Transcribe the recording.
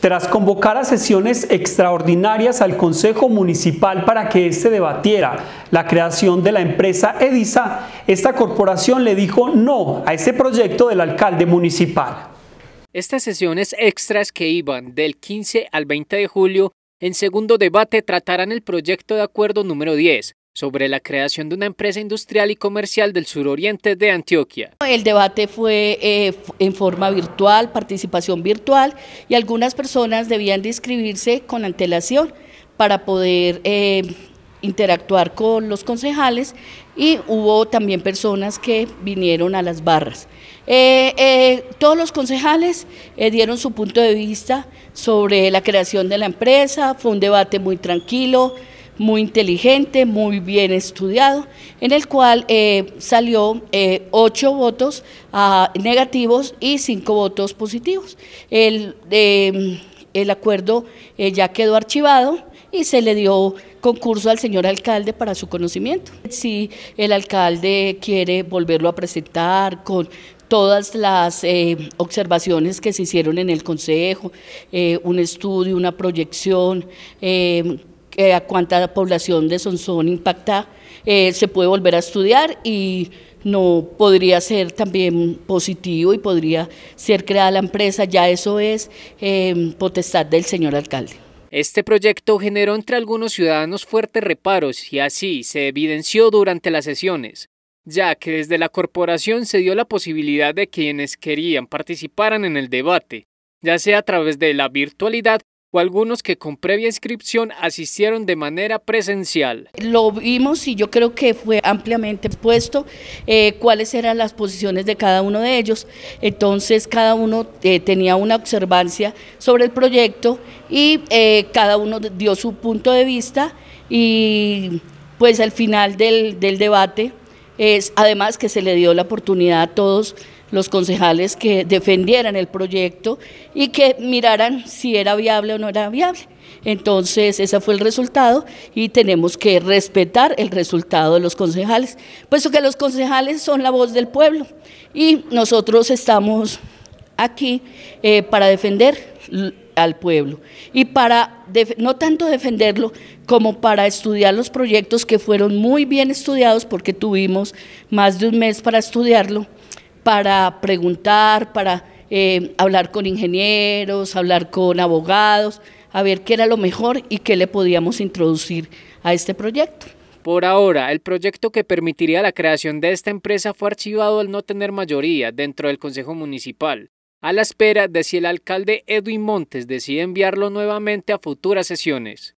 tras convocar a sesiones extraordinarias al Consejo Municipal para que este debatiera la creación de la empresa Edisa, esta corporación le dijo no a este proyecto del alcalde municipal. Estas sesiones extras que iban del 15 al 20 de julio en segundo debate tratarán el proyecto de acuerdo número 10, sobre la creación de una empresa industrial y comercial del suroriente de Antioquia. El debate fue eh, en forma virtual, participación virtual, y algunas personas debían de inscribirse con antelación para poder eh, interactuar con los concejales y hubo también personas que vinieron a las barras. Eh, todos los concejales dieron su punto de vista sobre la creación de la empresa, fue un debate muy tranquilo, muy inteligente, muy bien estudiado, en el cual eh, salió eh, ocho votos ah, negativos y cinco votos positivos. El, em, el acuerdo eh, ya quedó archivado y se le dio concurso al señor alcalde para su conocimiento. Si el alcalde quiere volverlo a presentar con todas las observaciones que se hicieron en el Consejo, un estudio, una proyección, em, a cuánta población de Sonsón impacta, eh, se puede volver a estudiar y no podría ser también positivo y podría ser creada la empresa, ya eso es eh, potestad del señor alcalde. Este proyecto generó entre algunos ciudadanos fuertes reparos y así se evidenció durante las sesiones, ya que desde la corporación se dio la posibilidad de quienes querían participaran en el debate, ya sea a través de la virtualidad o algunos que con previa inscripción asistieron de manera presencial. Lo vimos y yo creo que fue ampliamente puesto eh, cuáles eran las posiciones de cada uno de ellos. Entonces cada uno eh, tenía una observancia sobre el proyecto y eh, cada uno dio su punto de vista y pues al final del, del debate es, además que se le dio la oportunidad a todos los concejales que defendieran el proyecto y que miraran si era viable o no era viable. Entonces, ese fue el resultado y tenemos que respetar el resultado de los concejales, puesto que los concejales son la voz del pueblo y nosotros estamos aquí eh, para defender al pueblo y para no tanto defenderlo como para estudiar los proyectos que fueron muy bien estudiados porque tuvimos más de un mes para estudiarlo, para preguntar, para eh, hablar con ingenieros, hablar con abogados, a ver qué era lo mejor y qué le podíamos introducir a este proyecto. Por ahora, el proyecto que permitiría la creación de esta empresa fue archivado al no tener mayoría dentro del Consejo Municipal a la espera de si el alcalde Edwin Montes decide enviarlo nuevamente a futuras sesiones.